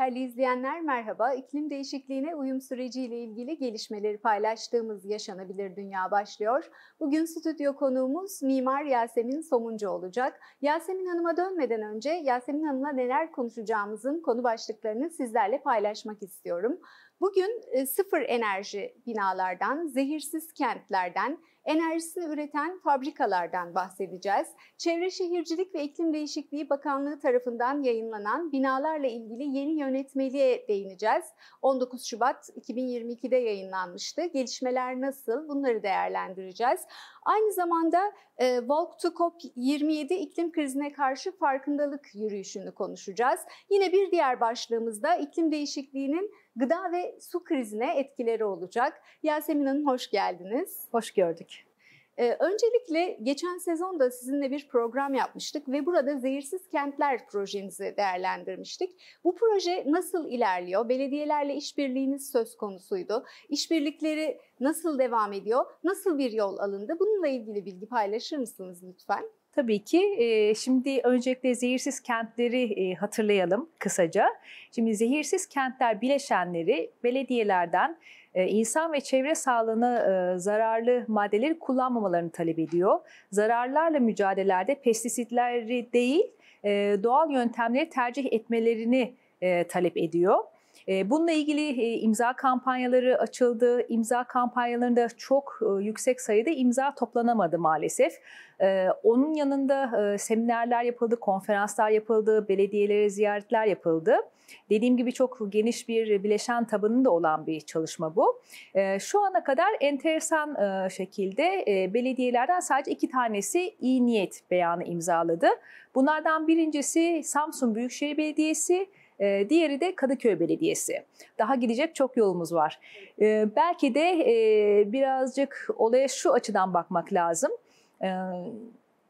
Değerli izleyenler merhaba. İklim değişikliğine uyum süreciyle ilgili gelişmeleri paylaştığımız Yaşanabilir Dünya başlıyor. Bugün stüdyo konuğumuz Mimar Yasemin Somuncu olacak. Yasemin Hanım'a dönmeden önce Yasemin Hanım'la neler konuşacağımızın konu başlıklarını sizlerle paylaşmak istiyorum. Bugün e, sıfır enerji binalardan, zehirsiz kentlerden, enerjisini üreten fabrikalardan bahsedeceğiz. Çevre Şehircilik ve İklim Değişikliği Bakanlığı tarafından yayınlanan binalarla ilgili yeni yönetmeliğe değineceğiz. 19 Şubat 2022'de yayınlanmıştı. Gelişmeler nasıl? Bunları değerlendireceğiz. Aynı zamanda e, Walk to COP27 iklim krizine karşı farkındalık yürüyüşünü konuşacağız. Yine bir diğer başlığımızda iklim değişikliğinin gıda ve su krizine etkileri olacak. Yasemin Hanım hoş geldiniz. Hoş gördük öncelikle geçen sezon da sizinle bir program yapmıştık ve burada Zehirsiz Kentler projenizi değerlendirmiştik. Bu proje nasıl ilerliyor? Belediyelerle işbirliğiniz söz konusuydu. İşbirlikleri nasıl devam ediyor? Nasıl bir yol alındı? Bununla ilgili bilgi paylaşır mısınız lütfen? tabii ki şimdi öncelikle zehirsiz kentleri hatırlayalım kısaca. Şimdi zehirsiz kentler bileşenleri belediyelerden insan ve çevre sağlığına zararlı maddeleri kullanmamalarını talep ediyor. Zararlarla mücadelede pestisitleri değil doğal yöntemleri tercih etmelerini talep ediyor. Ee, bununla ilgili e, imza kampanyaları açıldı. İmza kampanyalarında çok e, yüksek sayıda imza toplanamadı maalesef. Ee, onun yanında e, seminerler yapıldı, konferanslar yapıldı, belediyelere ziyaretler yapıldı. Dediğim gibi çok geniş bir bileşen tabanında olan bir çalışma bu. Ee, şu ana kadar enteresan şekilde belediyelerden sadece iki tanesi iyi niyet beyanı imzaladı. Bunlardan birincisi Samsun Büyükşehir Belediyesi, ee, diğeri de Kadıköy Belediyesi. Daha gidecek çok yolumuz var. Ee, belki de e, birazcık olaya şu açıdan bakmak lazım. E,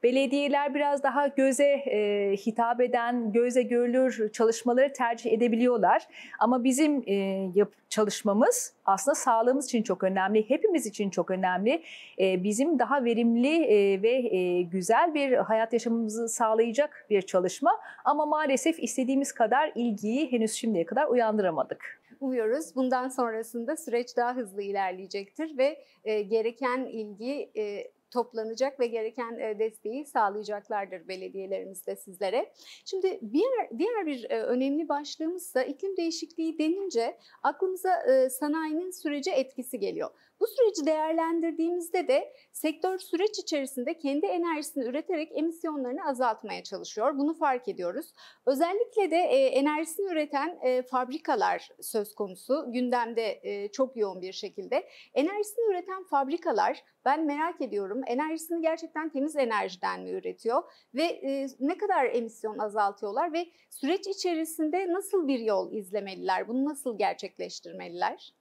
Belediyeler biraz daha göze e, hitap eden, göze görülür çalışmaları tercih edebiliyorlar. Ama bizim e, yap, çalışmamız aslında sağlığımız için çok önemli, hepimiz için çok önemli. E, bizim daha verimli e, ve e, güzel bir hayat yaşamımızı sağlayacak bir çalışma. Ama maalesef istediğimiz kadar ilgiyi henüz şimdiye kadar uyandıramadık. Umuyoruz bundan sonrasında süreç daha hızlı ilerleyecektir ve e, gereken ilgi e, toplanacak ve gereken e, desteği sağlayacaklardır belediyelerimiz de sizlere. Şimdi bir, diğer bir e, önemli başlığımız da iklim değişikliği denince aklımıza e, sanayinin sürece etkisi geliyor. Bu süreci değerlendirdiğimizde de sektör süreç içerisinde kendi enerjisini üreterek emisyonlarını azaltmaya çalışıyor. Bunu fark ediyoruz. Özellikle de e, enerjisini üreten e, fabrikalar söz konusu gündemde e, çok yoğun bir şekilde. Enerjisini üreten fabrikalar ben merak ediyorum enerjisini gerçekten temiz enerjiden mi üretiyor ve e, ne kadar emisyon azaltıyorlar ve süreç içerisinde nasıl bir yol izlemeliler? Bunu nasıl gerçekleştirmeliler?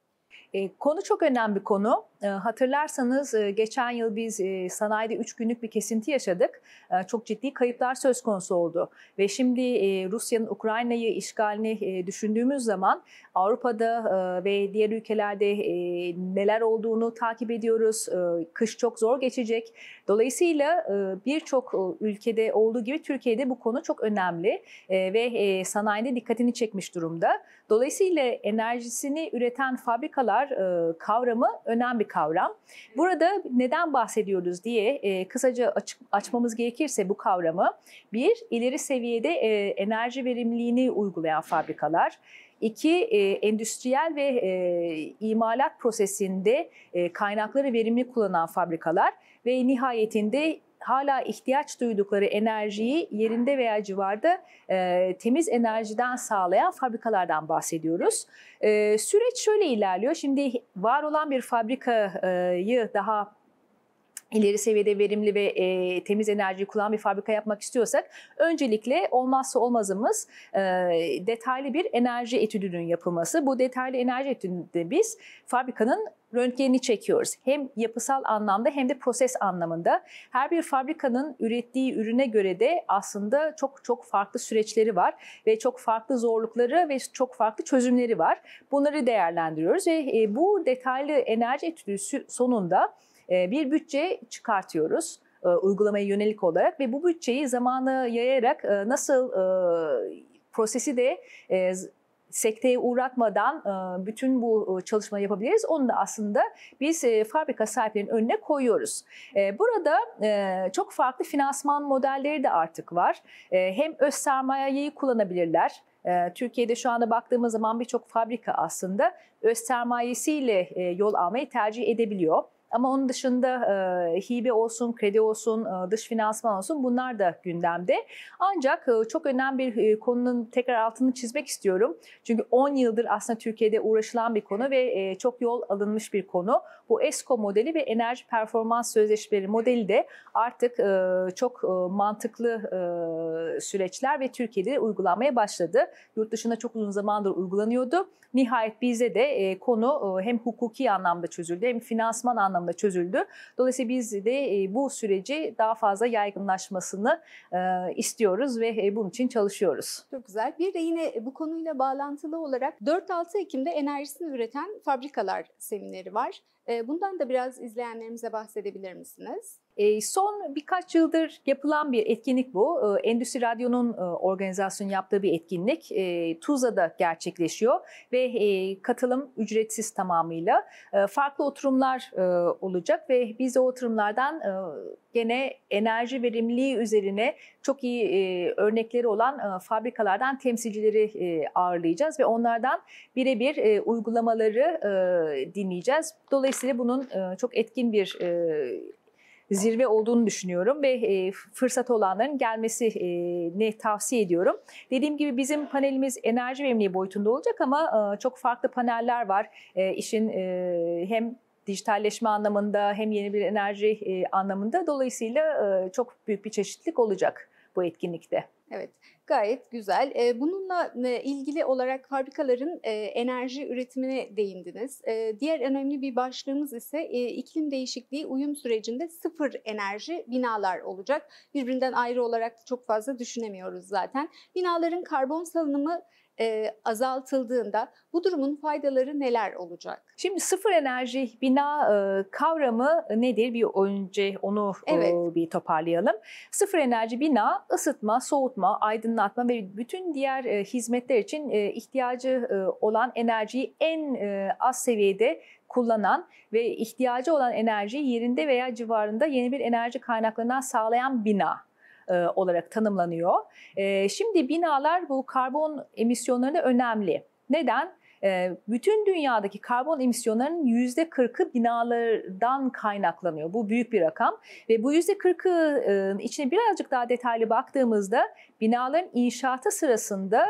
Ee, konu çok önemli bir konu. Ee, hatırlarsanız e, geçen yıl biz e, sanayide 3 günlük bir kesinti yaşadık. Ee, çok ciddi kayıplar söz konusu oldu. Ve şimdi e, Rusya'nın Ukrayna'yı işgalini düşündüğümüz zaman Avrupa'da ve diğer ülkelerde neler olduğunu takip ediyoruz. Kış çok zor geçecek. Dolayısıyla birçok ülkede olduğu gibi Türkiye'de bu konu çok önemli ve sanayide dikkatini çekmiş durumda. Dolayısıyla enerjisini üreten fabrikalar e, kavramı önemli bir kavram. Burada neden bahsediyoruz diye e, kısaca aç, açmamız gerekirse bu kavramı bir ileri seviyede e, enerji verimliliğini uygulayan fabrikalar, İki, e, endüstriyel ve e, imalat prosesinde e, kaynakları verimli kullanan fabrikalar ve nihayetinde hala ihtiyaç duydukları enerjiyi yerinde veya civarda e, temiz enerjiden sağlayan fabrikalardan bahsediyoruz. E, süreç şöyle ilerliyor. Şimdi var olan bir fabrikayı daha ileri seviyede verimli ve e, temiz enerjiyi kullanan bir fabrika yapmak istiyorsak öncelikle olmazsa olmazımız e, detaylı bir enerji etüdünün yapılması. Bu detaylı enerji etüdünde biz fabrikanın röntgenini çekiyoruz. Hem yapısal anlamda hem de proses anlamında. Her bir fabrikanın ürettiği ürüne göre de aslında çok çok farklı süreçleri var ve çok farklı zorlukları ve çok farklı çözümleri var. Bunları değerlendiriyoruz ve e, bu detaylı enerji etüdü sonunda e, bir bütçe çıkartıyoruz e, uygulamaya yönelik olarak ve bu bütçeyi zamanı yayarak nasıl prosesi de sekteye uğratmadan e, bütün bu e, çalışma yapabiliriz. Onu da aslında biz e, fabrika sahiplerinin önüne koyuyoruz. Burada çok farklı finansman modelleri de artık var. Hem öz sermayeyi kullanabilirler. Türkiye'de şu anda baktığımız zaman birçok fabrika aslında öz sermayesiyle yol almayı tercih edebiliyor. Ama onun dışında e, hibe olsun, kredi olsun, e, dış finansman olsun bunlar da gündemde. Ancak e, çok önemli bir e, konunun tekrar altını çizmek istiyorum. Çünkü 10 yıldır aslında Türkiye'de uğraşılan bir konu ve e, çok yol alınmış bir konu. Bu ESCO modeli ve enerji performans sözleşmeleri modeli de artık e, çok e, mantıklı e, süreçler ve Türkiye'de uygulanmaya başladı. Yurt dışında çok uzun zamandır uygulanıyordu. Nihayet bize de konu hem hukuki anlamda çözüldü hem finansman anlamda çözüldü. Dolayısıyla biz de bu süreci daha fazla yaygınlaşmasını istiyoruz ve bunun için çalışıyoruz. Çok güzel. Bir de yine bu konuyla bağlantılı olarak 4-6 Ekim'de enerjisini üreten fabrikalar semineri var. Bundan da biraz izleyenlerimize bahsedebilir misiniz? Ee, son birkaç yıldır yapılan bir etkinlik bu. Ee, Endüstri Radyo'nun e, organizasyon yaptığı bir etkinlik. E, Tuzla'da gerçekleşiyor ve e, katılım ücretsiz tamamıyla. Farklı oturumlar olacak ve biz o oturumlardan gene enerji verimliliği üzerine çok iyi örnekleri olan fabrikalardan temsilcileri ağırlayacağız ve onlardan birebir uygulamaları dinleyeceğiz. Dolayısıyla bunun çok etkin bir zirve olduğunu düşünüyorum ve e, fırsat olanların gelmesi e, ne tavsiye ediyorum. Dediğim gibi bizim panelimiz enerji verimliliği boyutunda olacak ama e, çok farklı paneller var. E, işin e, hem dijitalleşme anlamında hem yeni bir enerji e, anlamında dolayısıyla e, çok büyük bir çeşitlilik olacak bu etkinlikte. Evet, gayet güzel. Ee, bununla e, ilgili olarak fabrikaların e, enerji üretimine değindiniz. Ee, diğer önemli bir başlığımız ise e, iklim değişikliği uyum sürecinde sıfır enerji binalar olacak. Birbirinden ayrı olarak çok fazla düşünemiyoruz zaten. Binaların karbon salınımı e, azaltıldığında bu durumun faydaları neler olacak? Şimdi sıfır enerji bina e, kavramı nedir? Bir önce onu evet. e, bir toparlayalım. Sıfır enerji bina ısıtma, soğutma, aydınlatma ve bütün diğer e, hizmetler için e, ihtiyacı e, olan enerjiyi en e, az seviyede kullanan ve ihtiyacı olan enerjiyi yerinde veya civarında yeni bir enerji kaynaklarından sağlayan bina e, olarak tanımlanıyor. E, şimdi binalar bu karbon emisyonlarında önemli. Neden? E, bütün dünyadaki karbon emisyonlarının yüzde 40'ı binalardan kaynaklanıyor. Bu büyük bir rakam ve bu yüzde 40'ı e, içine birazcık daha detaylı baktığımızda binaların inşaatı sırasında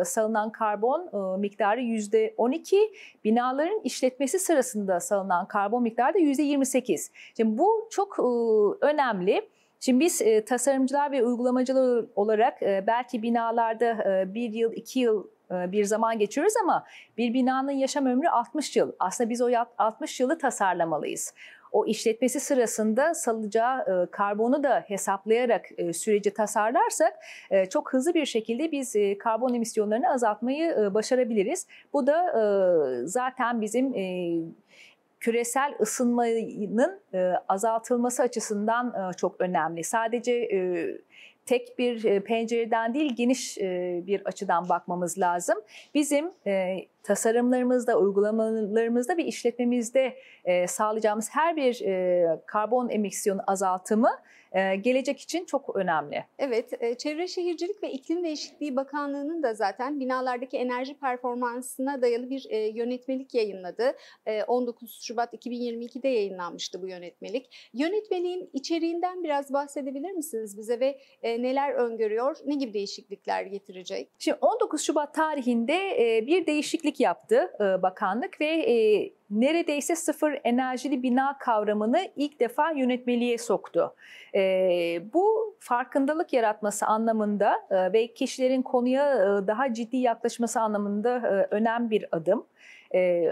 e, salınan karbon miktarı yüzde 12, binaların işletmesi sırasında salınan karbon miktarı da yüzde 28. Şimdi bu çok önemli. Şimdi biz e, tasarımcılar ve uygulamacılar olarak e, belki binalarda e, bir yıl, iki yıl e, bir zaman geçiriyoruz ama bir binanın yaşam ömrü 60 yıl. Aslında biz o 60 yılı tasarlamalıyız o işletmesi sırasında salacağı e, karbonu da hesaplayarak e, süreci tasarlarsak e, çok hızlı bir şekilde biz e, karbon emisyonlarını azaltmayı e, başarabiliriz. Bu da e, zaten bizim e, küresel ısınmanın e, azaltılması açısından e, çok önemli. Sadece e, tek bir pencereden değil geniş bir açıdan bakmamız lazım. Bizim tasarımlarımızda, uygulamalarımızda ve işletmemizde sağlayacağımız her bir karbon emisyonu azaltımı gelecek için çok önemli. Evet, Çevre Şehircilik ve İklim Değişikliği Bakanlığı'nın da zaten binalardaki enerji performansına dayalı bir yönetmelik yayınladı. 19 Şubat 2022'de yayınlanmıştı bu yönetmelik. Yönetmeliğin içeriğinden biraz bahsedebilir misiniz bize ve neler öngörüyor, ne gibi değişiklikler getirecek? Şimdi 19 Şubat tarihinde bir değişiklik yaptı bakanlık ve neredeyse sıfır enerjili bina kavramını ilk defa yönetmeliğe soktu. E, bu farkındalık yaratması anlamında e, ve kişilerin konuya e, daha ciddi yaklaşması anlamında e, önemli bir adım. E,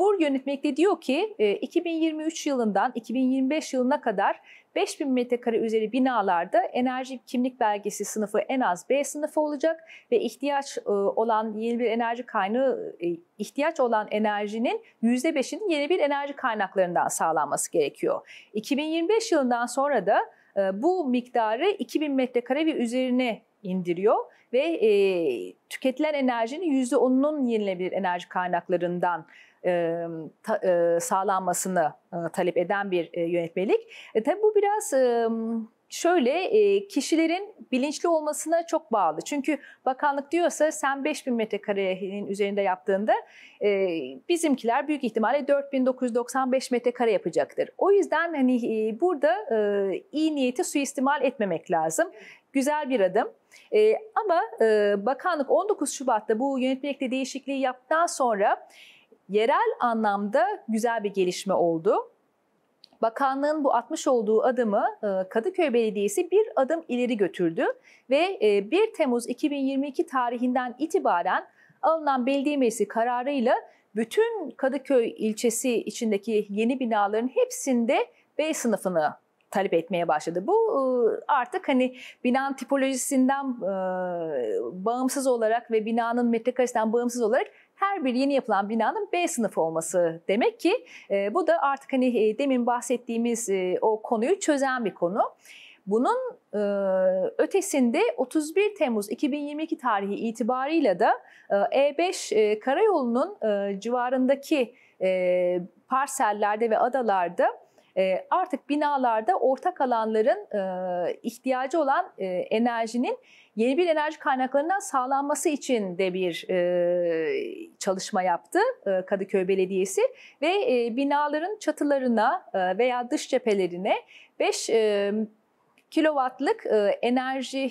Bur yönetmekte diyor ki 2023 e, yılından 2025 yılına kadar 5000 metrekare üzeri binalarda enerji kimlik belgesi sınıfı en az B sınıfı olacak ve ihtiyaç e, olan yeni bir enerji kaynağı e, ihtiyaç olan enerjinin %5'inin yeni bir enerji kaynaklarından sağlanması gerekiyor. 2025 yılından sonra da bu miktarı 2000 metrekare ve üzerine indiriyor ve tüketilen enerjinin %10'unun yenilebilir enerji kaynaklarından e, ta, e, sağlanmasını e, talep eden bir e, yönetmelik. E, tabii bu biraz e, şöyle e, kişilerin bilinçli olmasına çok bağlı. Çünkü bakanlık diyorsa sen 5000 metrekarenin üzerinde yaptığında e, bizimkiler büyük ihtimalle 4995 metrekare yapacaktır. O yüzden hani e, burada e, iyi niyeti suistimal etmemek lazım. Güzel bir adım. E, ama e, bakanlık 19 Şubat'ta bu yönetmelikte değişikliği yaptıktan sonra yerel anlamda güzel bir gelişme oldu. Bakanlığın bu atmış olduğu adımı e, Kadıköy Belediyesi bir adım ileri götürdü ve 1 e, Temmuz 2022 tarihinden itibaren alınan belediye meclisi kararıyla bütün Kadıköy ilçesi içindeki yeni binaların hepsinde B sınıfını talep etmeye başladı. Bu e, artık hani binanın tipolojisinden bağımsız olarak ve binanın metrekaresinden bağımsız olarak her bir yeni yapılan binanın B sınıfı olması demek ki e, bu da artık hani e, demin bahsettiğimiz e, o konuyu çözen bir konu. Bunun ötesinde 31 Temmuz 2022 tarihi itibarıyla da e, 5 karayolunun civarındaki parsellerde ve adalarda ee, artık binalarda ortak alanların e, ihtiyacı olan e, enerjinin yeni bir enerji kaynaklarından sağlanması için de bir e, çalışma yaptı Kadıköy Belediyesi ve binaların çatılarına veya dış cephelerine 5 kilovatlık enerji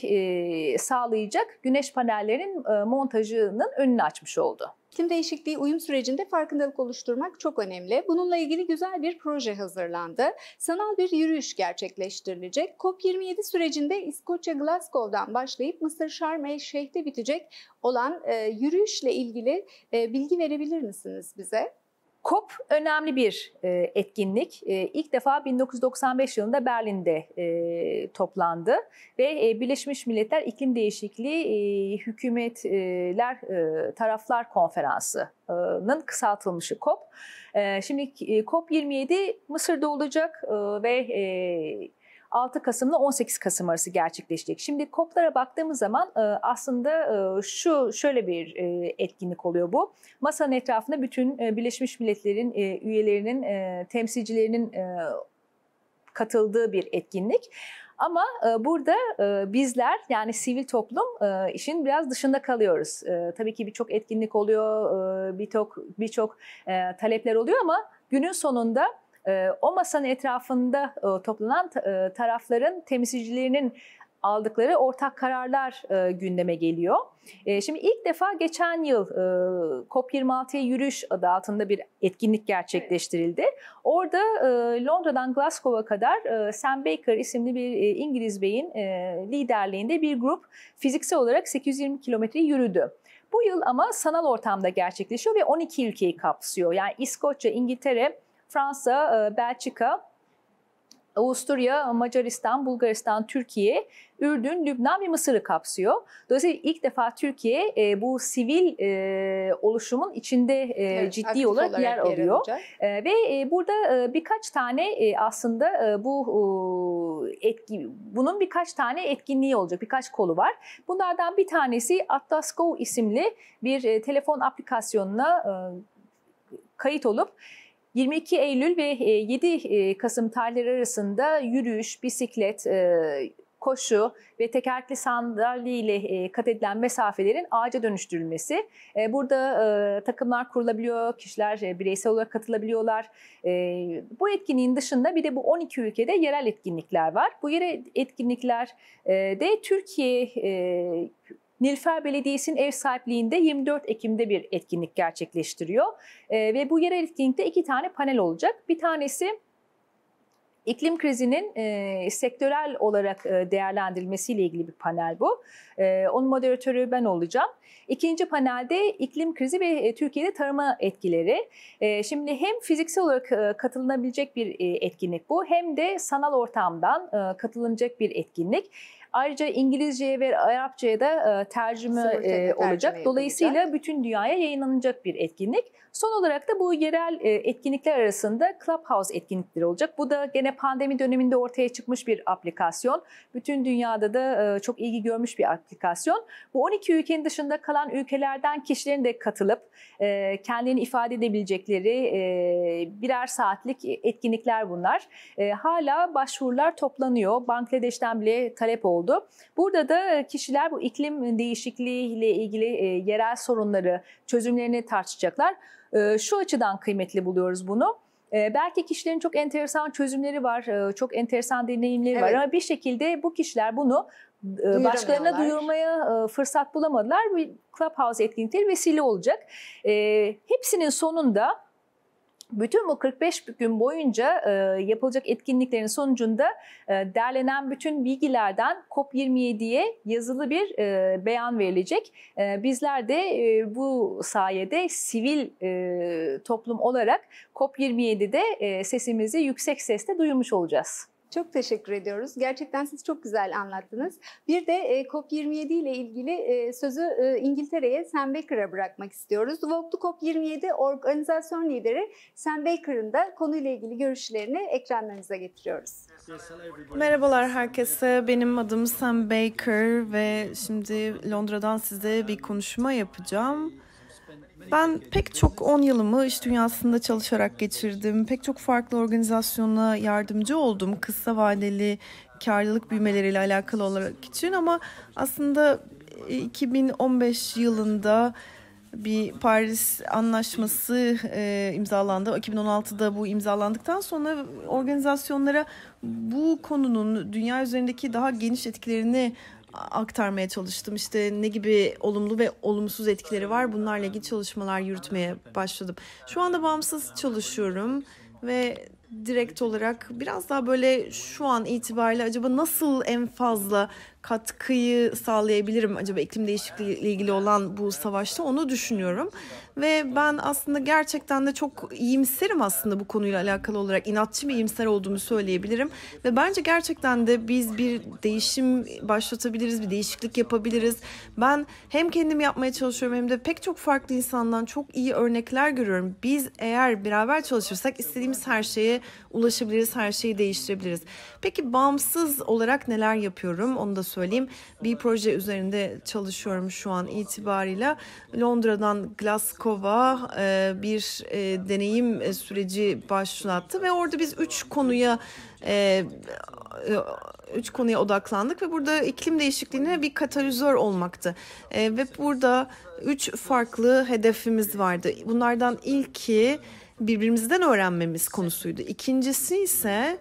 sağlayacak güneş panellerinin montajının önünü açmış oldu. İklim değişikliği uyum sürecinde farkındalık oluşturmak çok önemli. Bununla ilgili güzel bir proje hazırlandı. Sanal bir yürüyüş gerçekleştirilecek. COP27 sürecinde İskoçya Glasgow'dan başlayıp Mısır Şarm El Şeyh'te bitecek olan e, yürüyüşle ilgili e, bilgi verebilir misiniz bize? COP önemli bir e, etkinlik. E, ilk defa 1995 yılında Berlin'de e, toplandı ve e, Birleşmiş Milletler İklim Değişikliği e, Hükümetler e, Taraflar Konferansı'nın kısaltılmışı COP. E, şimdi e, COP 27 Mısır'da olacak e, ve e, 6 Kasım ile 18 Kasım arası gerçekleşecek. Şimdi koplara baktığımız zaman e, aslında e, şu şöyle bir e, etkinlik oluyor bu. Masanın etrafında bütün Birleşmiş Milletler'in üyelerinin, temsilcilerinin katıldığı bir etkinlik. Ama burada bizler yani sivil toplum işin biraz dışında kalıyoruz. Tabii ki birçok etkinlik oluyor, birçok birçok talepler oluyor ama günün sonunda ee, o masanın etrafında e, toplanan e, tarafların temsilcilerinin aldıkları ortak kararlar e, gündeme geliyor. şimdi ilk defa geçen yıl COP26'ya yürüyüş adı altında bir etkinlik gerçekleştirildi. Orada Londra'dan Glasgow'a kadar Sam Baker isimli bir İngiliz beyin liderliğinde bir grup fiziksel olarak 820 kilometreyi yürüdü. Bu yıl ama sanal ortamda gerçekleşiyor ve 12 ülkeyi kapsıyor. Yani İskoçya, İngiltere, Fransa, e, Belçika, Avusturya, Macaristan, Bulgaristan, Türkiye, Ürdün, Lübnan ve Mısır'ı kapsıyor. Dolayısıyla ilk defa Türkiye e, bu sivil e, oluşumun içinde e, evet, ciddi olarak, olarak yer alıyor. E, ve e, burada e, birkaç tane e, aslında e, bu e, etki, bunun birkaç tane etkinliği olacak, birkaç kolu var. Bunlardan bir tanesi Atlas Go isimli bir e, telefon aplikasyonuna e, kayıt olup 22 Eylül ve 7 e, e, Kasım tarihleri arasında yürüyüş, bisiklet, e, koşu ve tekerlekli sandalye ile kat edilen mesafelerin ağaca dönüştürülmesi. Burada takımlar kurulabiliyor, kişiler bireysel olarak katılabiliyorlar. Bu etkinliğin dışında bir de bu 12 ülkede yerel etkinlikler var. Bu yerel etkinlikler de Türkiye Nilfer Belediyesi'nin ev sahipliğinde 24 Ekim'de bir etkinlik gerçekleştiriyor. E, ve bu yerel etkinlikte iki tane panel olacak. Bir tanesi iklim krizinin e, sektörel olarak e, değerlendirilmesiyle ilgili bir panel bu. E, onun moderatörü ben olacağım. İkinci panelde iklim krizi ve e, Türkiye'de tarıma etkileri. E, şimdi hem fiziksel olarak e, katılınabilecek bir e, etkinlik bu hem de sanal ortamdan e, katılınacak bir etkinlik. Ayrıca İngilizceye ve Arapçaya da e, tercüme e, olacak. Dolayısıyla yapılacak. bütün dünyaya yayınlanacak bir etkinlik. Son olarak da bu yerel e, etkinlikler arasında Clubhouse etkinlikleri olacak. Bu da gene pandemi döneminde ortaya çıkmış bir aplikasyon. Bütün dünyada da e, çok ilgi görmüş bir aplikasyon. Bu 12 ülkenin dışında kalan ülkelerden kişilerin de katılıp kendilerini ifade edebilecekleri birer saatlik etkinlikler bunlar. Hala başvurular toplanıyor. Bangladeş'ten bile talep oldu oldu. Burada da e, kişiler bu iklim değişikliği ile ilgili e, yerel sorunları, çözümlerini tartışacaklar. E, şu açıdan kıymetli buluyoruz bunu. Belki kişilerin çok enteresan çözümleri var, çok enteresan deneyimleri evet. var ama bir şekilde bu kişiler bunu başkalarına duyurmaya fırsat bulamadılar. Bir Clubhouse etkinlikleri vesile olacak. Hepsinin sonunda bütün bu 45 gün boyunca e, yapılacak etkinliklerin sonucunda e, derlenen bütün bilgilerden COP27'ye yazılı bir e, beyan verilecek. E, bizler de e, bu sayede sivil e, toplum olarak COP27'de e, sesimizi yüksek sesle duyurmuş olacağız. Çok teşekkür ediyoruz. Gerçekten siz çok güzel anlattınız. Bir de e, COP27 ile ilgili e, sözü e, İngiltere'ye Sam Baker'a bırakmak istiyoruz. Vogue COP27 organizasyon lideri Sam Baker'ın da konuyla ilgili görüşlerini ekranlarınıza getiriyoruz. Merhabalar herkese. Benim adım Sam Baker ve şimdi Londra'dan size bir konuşma yapacağım. Ben pek çok 10 yılımı iş dünyasında çalışarak geçirdim. Pek çok farklı organizasyona yardımcı oldum. Kısa vadeli karlılık büyümeleriyle alakalı olarak için ama aslında 2015 e, yılında bir Paris anlaşması e, imzalandı. 2016'da bu imzalandıktan sonra organizasyonlara bu konunun dünya üzerindeki daha geniş etkilerini aktarmaya çalıştım. İşte ne gibi olumlu ve olumsuz etkileri var bunlarla ilgili çalışmalar yürütmeye başladım. Şu anda bağımsız çalışıyorum ve direkt olarak biraz daha böyle şu an itibariyle acaba nasıl en fazla katkıyı sağlayabilirim acaba iklim değişikliği ile ilgili olan bu savaşta onu düşünüyorum. Ve ben aslında gerçekten de çok iyimserim aslında bu konuyla alakalı olarak inatçı bir iyimser olduğumu söyleyebilirim. Ve bence gerçekten de biz bir değişim başlatabiliriz, bir değişiklik yapabiliriz. Ben hem kendim yapmaya çalışıyorum hem de pek çok farklı insandan çok iyi örnekler görüyorum. Biz eğer beraber çalışırsak istediğimiz her şeye ulaşabiliriz, her şeyi değiştirebiliriz. Peki bağımsız olarak neler yapıyorum onu da söyleyeyim. Bir proje üzerinde çalışıyorum şu an itibarıyla. Londra'dan Glasgow'a e, bir e, deneyim e, süreci başlattı ve orada biz üç konuya e, e, üç konuya odaklandık ve burada iklim değişikliğine bir katalizör olmaktı. E, ve burada üç farklı hedefimiz vardı. Bunlardan ilki birbirimizden öğrenmemiz konusuydu. İkincisi ise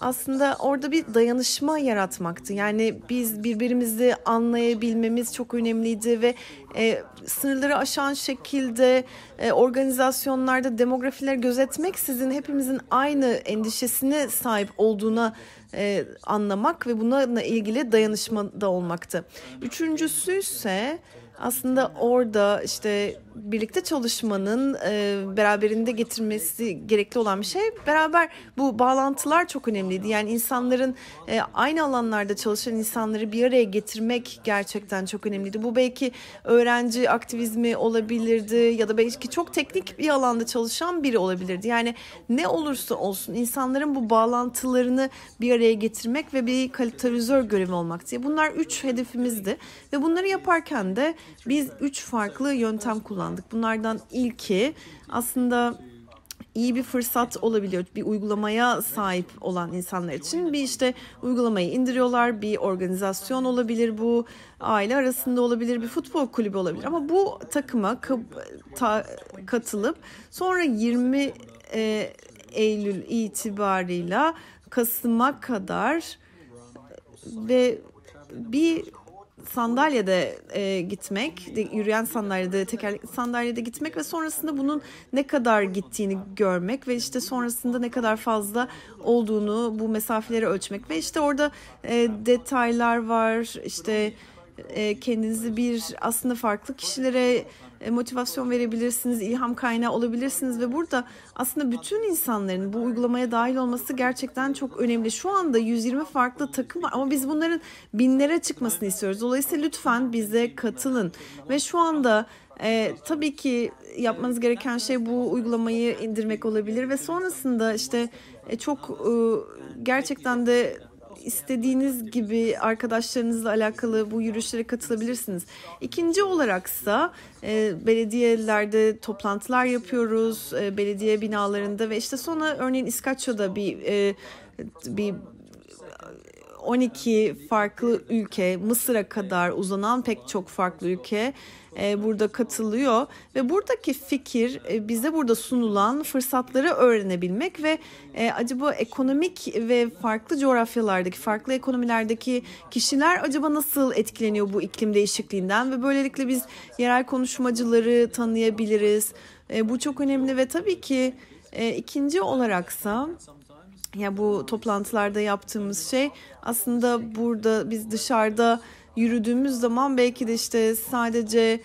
aslında orada bir dayanışma yaratmaktı. Yani biz birbirimizi anlayabilmemiz çok önemliydi ve e, sınırları aşan şekilde e, organizasyonlarda demografileri gözetmek sizin hepimizin aynı endişesine sahip olduğuna e, anlamak ve bununla ilgili dayanışmada olmaktı. Üçüncüsü ise aslında orada işte birlikte çalışmanın e, beraberinde getirmesi gerekli olan bir şey. Beraber bu bağlantılar çok önemliydi. Yani insanların e, aynı alanlarda çalışan insanları bir araya getirmek gerçekten çok önemliydi. Bu belki öğrenci aktivizmi olabilirdi ya da belki çok teknik bir alanda çalışan biri olabilirdi. Yani ne olursa olsun insanların bu bağlantılarını bir araya getirmek ve bir katalizör görevi olmak diye. Bunlar üç hedefimizdi ve bunları yaparken de biz üç farklı yöntem kullandık faydalandık. Bunlardan ilki aslında iyi bir fırsat olabiliyor bir uygulamaya sahip olan insanlar için. Bir işte uygulamayı indiriyorlar, bir organizasyon olabilir bu, aile arasında olabilir, bir futbol kulübü olabilir. Ama bu takıma katılıp sonra 20 e, Eylül itibarıyla Kasım'a kadar e, ve bir sandalyede e, gitmek, yürüyen sandalyede, tekerlek sandalyede gitmek ve sonrasında bunun ne kadar gittiğini görmek ve işte sonrasında ne kadar fazla olduğunu bu mesafeleri ölçmek ve işte orada e, detaylar var işte e, kendinizi bir aslında farklı kişilere e, motivasyon verebilirsiniz, ilham kaynağı olabilirsiniz ve burada aslında bütün insanların bu uygulamaya dahil olması gerçekten çok önemli. Şu anda 120 farklı takım var ama biz bunların binlere çıkmasını istiyoruz. Dolayısıyla lütfen bize katılın ve şu anda e, tabii ki yapmanız gereken şey bu uygulamayı indirmek olabilir ve sonrasında işte e, çok e, gerçekten de istediğiniz gibi arkadaşlarınızla alakalı bu yürüyüşlere katılabilirsiniz. İkinci olaraksa e, belediyelerde toplantılar yapıyoruz, e, belediye binalarında ve işte sonra örneğin İskaço'da bir e, bir 12 farklı ülke, Mısır'a kadar uzanan pek çok farklı ülke e, burada katılıyor ve buradaki fikir e, bize burada sunulan fırsatları öğrenebilmek ve e, acaba ekonomik ve farklı coğrafyalardaki farklı ekonomilerdeki kişiler acaba nasıl etkileniyor bu iklim değişikliğinden ve böylelikle biz yerel konuşmacıları tanıyabiliriz. Bu çok önemli ve tabii ki ikinci olaraksa ya bu toplantılarda yaptığımız şey aslında burada biz dışarıda yürüdüğümüz zaman belki de işte sadece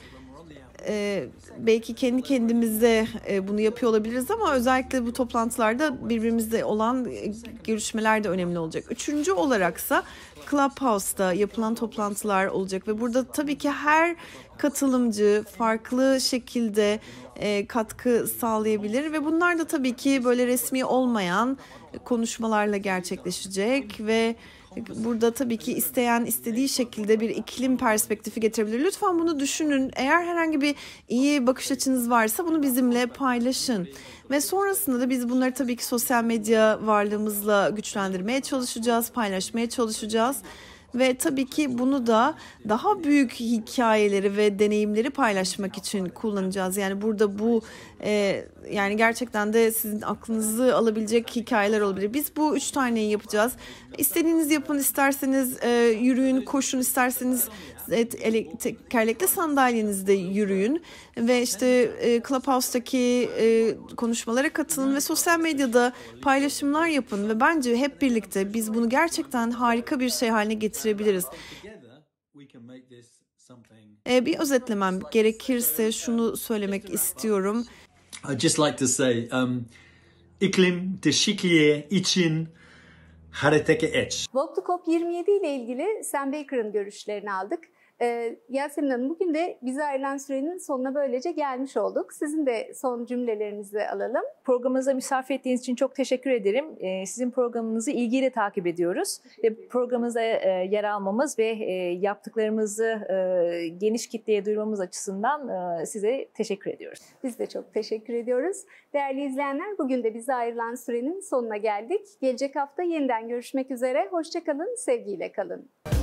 e, belki kendi kendimize e, bunu yapıyor olabiliriz ama özellikle bu toplantılarda birbirimizle olan e, görüşmeler de önemli olacak. Üçüncü olaraksa Clubhouse'da yapılan toplantılar olacak ve burada tabii ki her katılımcı farklı şekilde e, katkı sağlayabilir ve bunlar da tabii ki böyle resmi olmayan konuşmalarla gerçekleşecek ve Burada tabii ki isteyen istediği şekilde bir iklim perspektifi getirebilir. Lütfen bunu düşünün. Eğer herhangi bir iyi bakış açınız varsa bunu bizimle paylaşın. Ve sonrasında da biz bunları tabii ki sosyal medya varlığımızla güçlendirmeye çalışacağız, paylaşmaya çalışacağız ve tabii ki bunu da daha büyük hikayeleri ve deneyimleri paylaşmak için kullanacağız. Yani burada bu e, yani gerçekten de sizin aklınızı alabilecek hikayeler olabilir. Biz bu üç taneyi yapacağız. İstediğiniz yapın, isterseniz e, yürüyün, koşun, isterseniz tekerlekli sandalyenizde yürüyün ve işte e, Clubhouse'daki e, konuşmalara katılın ve sosyal medyada paylaşımlar yapın ve bence hep birlikte biz bunu gerçekten harika bir şey haline getirebiliriz. E, bir özetlemem gerekirse şunu söylemek istiyorum. I'd just like to say, um, iklim değişikliği için harekete et. Cop 27 ile ilgili Sam Baker'ın görüşlerini aldık. Ee, Yasemin Hanım bugün de bize ayrılan sürenin sonuna böylece gelmiş olduk. Sizin de son cümlelerinizi alalım. Programımıza misafir ettiğiniz için çok teşekkür ederim. Ee, sizin programınızı ilgiyle takip ediyoruz. Ve programımıza e, yer almamız ve e, yaptıklarımızı e, geniş kitleye duyurmamız açısından size teşekkür ediyoruz. Biz de çok teşekkür ediyoruz. Değerli izleyenler bugün de bize ayrılan sürenin sonuna geldik. Gelecek hafta yeniden görüşmek üzere. Hoşçakalın, sevgiyle kalın.